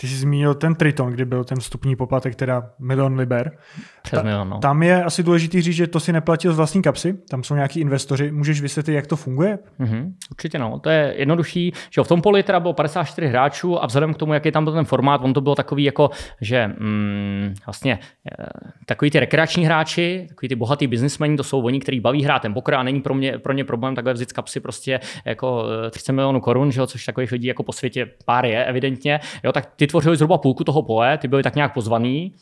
Ty jsi zmínil ten Triton, kdy byl ten vstupní poplatek, teda milion liber. Přes Ta, milion, no. Tam je asi důležitý říct, že to si neplatil z vlastní kapsy, tam jsou nějaký investoři. Můžeš vysvětlit, jak to funguje? Mm-hmm, určitě no, to je jednodušší. Že v tom poli teda bylo 54 hráčů a vzhledem k tomu, jaký tam byl ten formát, on to bylo takový jako, že mm, vlastně eh, takový ty rekreační hráči, takový ty bohatý biznismeni, to jsou oni, kteří baví hrát ten pokra a není pro mě, pro mě problém takhle vzít z kapsy prostě jako 30 eh, milionů korun, že jo, což takových lidí jako po světě pár je evidentně. Jo, tak ty vytvořili zhruba půlku toho pole, ty byly tak nějak pozvaný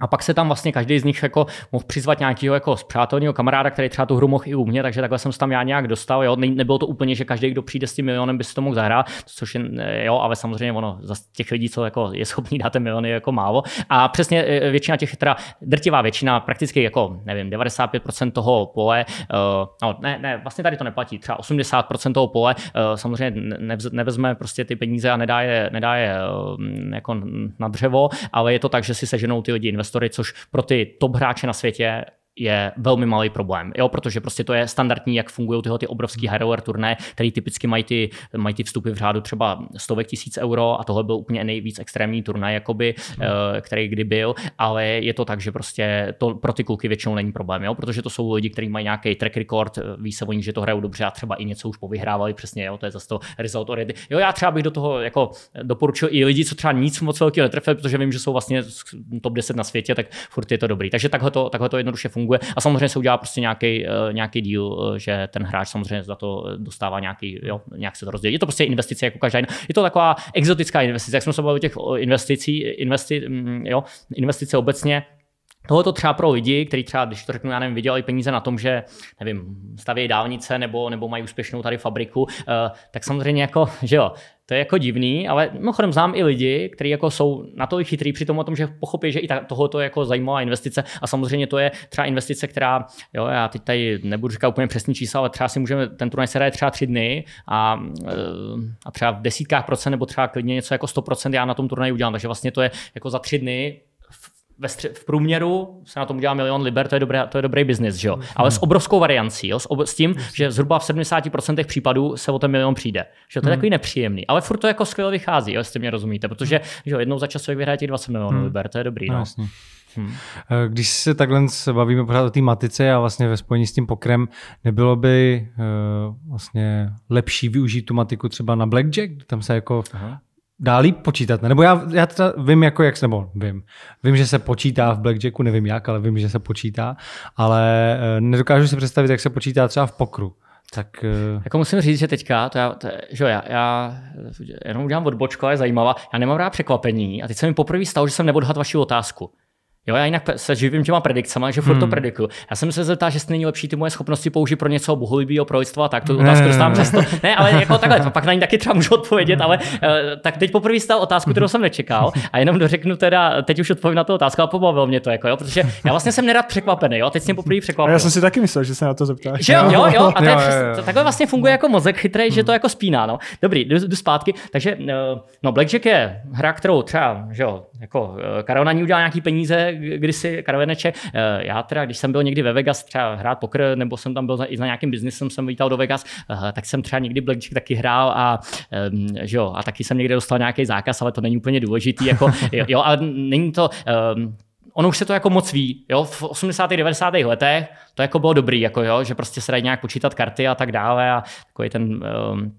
a pak se tam vlastně každý z nich jako mohl přizvat nějakého jako zpřátelného kamaráda, který třeba tu hru mohl i u mě, takže takhle jsem se tam já nějak dostal. Jo. Ne, nebylo to úplně, že každý, kdo přijde s tím milionem, by si to mohl zahrát, což je, jo, ale samozřejmě ono, za těch lidí, co jako je schopný dát ten milion, je jako málo. A přesně e, e, většina těch, teda drtivá většina, prakticky jako, nevím, 95% toho pole, uh, no, ne, ne, vlastně tady to neplatí, třeba 80% toho pole, uh, samozřejmě nevz, nevezme prostě ty peníze a nedá je, nedá je uh, jako na dřevo, ale je to tak, že si seženou ty lidi investovali prostory, což pro ty top hráče na světě je velmi malý problém, jo, protože prostě to je standardní, jak fungují tyhle ty obrovský hmm. hardware turné, které typicky mají ty, mají ty vstupy v řádu třeba stovek tisíc euro a tohle byl úplně nejvíc extrémní turnaj, jakoby, hmm. eh, který kdy byl, ale je to tak, že prostě to pro ty kluky většinou není problém, jo, protože to jsou lidi, kteří mají nějaký track record, eh, ví se o ní, že to hrajou dobře a třeba i něco už povyhrávali přesně, jo, to je zase to result already. Jo, já třeba bych do toho jako doporučil i lidi, co třeba nic moc velkého netrefili, protože vím, že jsou vlastně top 10 na světě, tak furt je to dobrý. Takže takhle to, takhle to jednoduše funguje funguje. A samozřejmě se udělá prostě nějaký, eh, nějaký díl, eh, že ten hráč samozřejmě za to eh, dostává nějaký, jo, nějak se to rozdělí. Je to prostě investice jako každá jiná. Je to taková exotická investice, jak jsme se bavili těch investicí, investi, mm, jo, investice obecně, Tohle to třeba pro lidi, kteří třeba, když to řeknu, já nevím, vydělali peníze na tom, že nevím, stavějí dálnice nebo, nebo mají úspěšnou tady fabriku, uh, tak samozřejmě jako, že jo, to je jako divný, ale mimochodem znám i lidi, kteří jako jsou natolik chytrý při tom o tom, že pochopí, že i tohoto je jako zajímavá investice a samozřejmě to je třeba investice, která, jo, já teď tady nebudu říkat úplně přesný čísla, ale třeba si můžeme, ten turnaj se hraje třeba tři dny a, eh, a třeba v desítkách procent nebo třeba klidně něco jako 100% já na tom turnaji udělám, takže vlastně to je jako za tři dny ve stři- v průměru se na tom udělá milion liber, to je, dobré, to je dobrý biznis, že jo? Mhm. Ale s obrovskou variancí, jo? S, ob- s tím, mhm. že zhruba v 70% případů se o ten milion přijde. Že to je mhm. takový nepříjemný, ale furt to jako skvěle vychází, jo? jestli mě rozumíte, protože že jo, jednou za čas člověk vyhraje těch 20 milionů hmm. liber, to je dobrý. No, no. Jasně. Hmm. Když se takhle bavíme pořád o té matice a vlastně ve spojení s tím pokrem, nebylo by uh, vlastně lepší využít tu matiku třeba na blackjack? Tam se jako Aha dá líp počítat. Nebo já, já teda vím, jako jak, nebo vím, vím, že se počítá v blackjacku, nevím jak, ale vím, že se počítá, ale eh, nedokážu si představit, jak se počítá třeba v pokru. Tak, uh... Jako musím říct, že teďka, to já, to, že já, já jenom udělám odbočko, ale je zajímavá. Já nemám rád překvapení a teď se mi poprvé stalo, že jsem neodhadl vaši otázku. Jo, já jinak se živím těma predikcemi, že furt hmm. to predikuju. Já jsem se zeptal, že není lepší ty moje schopnosti použít pro něco bohulibýho a tak to otázku dostávám často. Ne, ale jako takhle, pak na ní taky třeba můžu odpovědět, ale eh, tak teď poprvé stál otázku, kterou jsem nečekal a jenom dořeknu teda, teď už odpovím na tu otázku a pobavil mě to, jako, jo, protože já vlastně jsem nerad překvapený, jo, teď jsem poprvé překvapený. já jsem si taky myslel, že se na to zeptáš. Že jo, jo, jo, a to je přes, takhle vlastně funguje no. jako mozek chytrý, hmm. že to jako spíná, no. Dobrý, jdu, jdu zpátky, takže eh, no, Blackjack je hra, kterou třeba, že jo, jako na ní udělal nějaký peníze kdysi, Karveneče. Eh, já teda, když jsem byl někdy ve Vegas třeba hrát pokr, nebo jsem tam byl i za nějakým biznesem, jsem vítal do Vegas, eh, tak jsem třeba někdy Blackjack taky hrál a, že jo, a taky jsem někde dostal nějaký zákaz, ale to není úplně důležitý. Jako, jo, jo, ale není to, um, ono už se to jako moc ví, jo, v 80. 90. letech to jako bylo dobrý, jako jo, že prostě se dají nějak počítat karty a tak dále a takový ten um,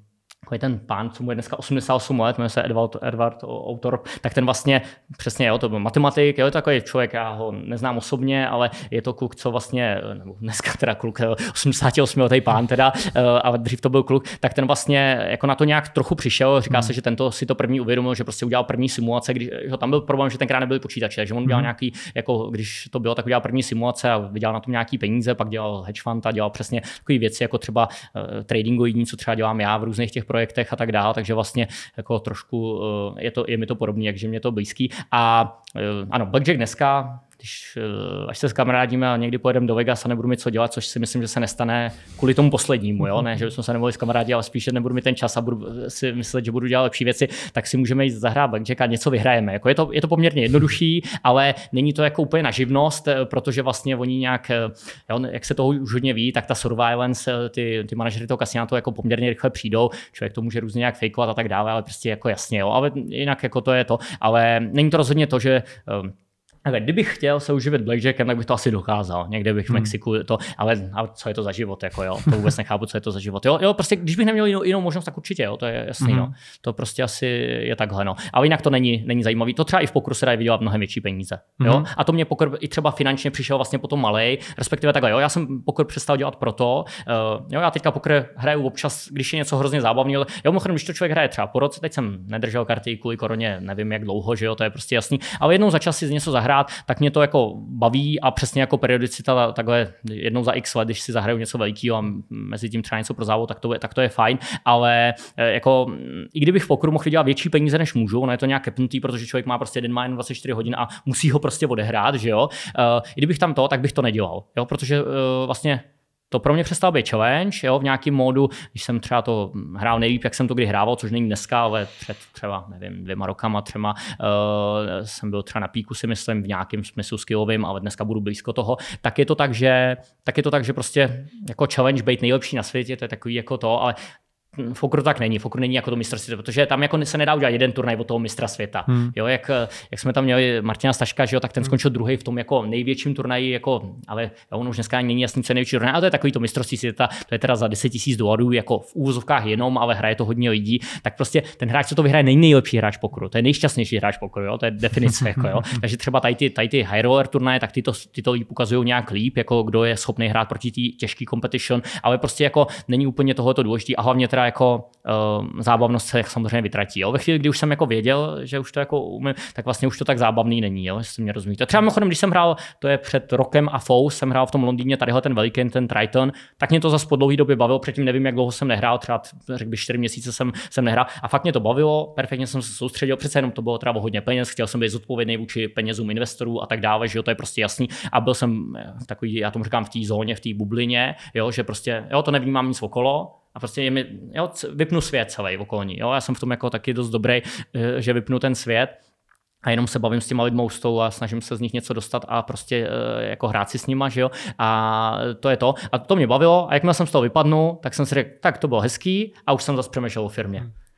takový ten pán, co mu je dneska 88 let, jmenuje se Edward, Edward Autor, tak ten vlastně, přesně jo, to byl matematik, jo, je takový člověk, já ho neznám osobně, ale je to kluk, co vlastně, eh, nebo dneska teda kluk, 88 eh, letý pán teda, eh, a dřív to byl kluk, tak ten vlastně jako na to nějak trochu přišel, říká hmm. se, že tento si to první uvědomil, že prostě udělal první simulace, když, že tam byl problém, že tenkrát nebyly počítače, že on udělal hmm. nějaký, jako když to bylo, tak udělal první simulace a vydělal na tom nějaký peníze, pak dělal hedge fund a dělal přesně takové věci, jako třeba uh, tradingový, co třeba dělám já v různých těch projektech a tak dále, takže vlastně jako trošku eh, je, to, je mi to podobné, jakže mě to blízký. A eh, ano, Blackjack dneska když, eh, až se kamarádíme a někdy pojedeme do Vegas a nebudu mít co dělat, což si myslím, že se nestane kvůli tomu poslednímu, jo? ne, že bychom se nemohli kamarádi, ale spíše nebudu mít ten čas a budu eh, si myslet, že budu dělat lepší věci, tak si můžeme jít zahrát blackjack a něco vyhrajeme. Jako je, to, je to poměrně jednodušší, ale není to jako úplně na živnost, eh, protože vlastně oni nějak, jo, jak se toho už hodně ví, tak ta surveillance, ty, ty manažery toho kasina to jako poměrně rychle přijdou, člověk to může různě nějak fejkovat a tak dále, ale prostě jako jasně, jo, ale jinak jako to je to, ale není to rozhodně to, že ale kdybych chtěl se uživit blackjackem, tak bych to asi dokázal. Někde bych v hmm. Mexiku to, ale, ale co je to za život, jako jo, to vůbec nechápu, co je to za život. Jo, jo prostě když bych neměl jinou, jinou možnost, tak určitě, jo, to je jasný, mm-hmm. no. Hmm. To prostě asi je takhle, no. Ale jinak to není, není zajímavý. To třeba i v pokru se dá vydělat mnohem větší peníze, jo. Mm-hmm. A to mě pokr i třeba finančně přišel vlastně potom malej, respektive takhle, jo, já jsem pokr přestal dělat proto, uh, jo, já teďka pokr hraju občas, když je něco hrozně zábavného, jo, mimochodem, když to člověk hraje třeba po roce, teď jsem nedržel karty kvůli koroně, nevím jak dlouho, že jo, to je prostě jasný, ale jednou za čas si něco zahrá hrát, tak mě to jako baví a přesně jako periodicita takhle jednou za x let, když si zahraju něco velkého a mezi tím třeba něco pro závod, tak to je, tak to je fajn, ale eh, jako mm, i kdybych v pokru mohl vydělat větší peníze, než můžu, ono je to nějak kepnutý, protože člověk má prostě jeden má jen 24 hodin a musí ho prostě odehrát, že jo, eh, i kdybych tam to, tak bych to nedělal, jo, protože eh, vlastně to pro mě přestal být challenge, jo, v nějakém módu, když jsem třeba to hrál nejlíp, jak jsem to kdy hrával, což není dneska, ale před třeba, nevím, dvěma rokama, třema, uh, jsem byl třeba na píku, si myslím, v nějakém smyslu skillovým, ale dneska budu blízko toho, tak je to tak, že, tak je to tak, že prostě jako challenge být nejlepší na světě, to je takový jako to, ale Fokru hm, tak není, Fokr není jako to mistr světa, protože tam jako se nedá udělat jeden turnaj od toho mistra světa. Hmm. Jo, jak, eh, jak, jsme tam měli Martina Staška, že jo, tak ten hmm. skončil druhý v tom jako největším turnaji, jako, ale jo, on už dneska není jasný, co je největší turnaj, ale to je takový to mistrovství světa, to je teda za 10 000 dolarů, jako v úvozovkách jenom, ale hraje to hodně lidí, tak prostě ten hráč, co to vyhraje, není nejlepší hráč pokru, to je nejšťastnější hráč pokru, jo, to je definice. jako, jo. Takže třeba tady ty, tady ty high roller turnaje, tak ty to, ty to ukazují nějak líp, jako kdo je schopný hrát proti té těžké competition, ale prostě jako není úplně tohoto důležitý a hlavně teda teda jako uh, zábavnost se samozřejmě vytratí. Jo? Ve chvíli, kdy už jsem jako věděl, že už to jako umím, tak vlastně už to tak zábavný není, jo? jestli mě rozumíte. Třeba mimochodem, když jsem hrál, to je před rokem a fou, jsem hrál v tom Londýně tadyhle ten veliký, ten Triton, tak mě to zase po dlouhé době bavilo, předtím nevím, jak dlouho jsem nehrál, třeba řekl bych 4 měsíce jsem, jsem nehrál a fakt mě to bavilo, perfektně jsem se soustředil, přece jenom to bylo třeba hodně peněz, chtěl jsem být zodpovědný vůči penězům investorů a tak dále, že jo, to je prostě jasný a byl jsem eh, takový, já tomu říkám, v té zóně, v té bublině, jo, že prostě, jo, to nevnímám nic okolo, a prostě je mi, jo, vypnu svět celý okolní. Jo? Já jsem v tom jako taky dost dobrý, eh, že vypnu ten svět a jenom se bavím s těma lidma u a snažím se z nich něco dostat a prostě eh, jako hrát si s nima, že jo. A to je to. A to mě bavilo a jakmile jsem z toho vypadnul, tak jsem si řekl, tak to bylo hezký a už jsem zase přemýšlel o firmě. Hmm.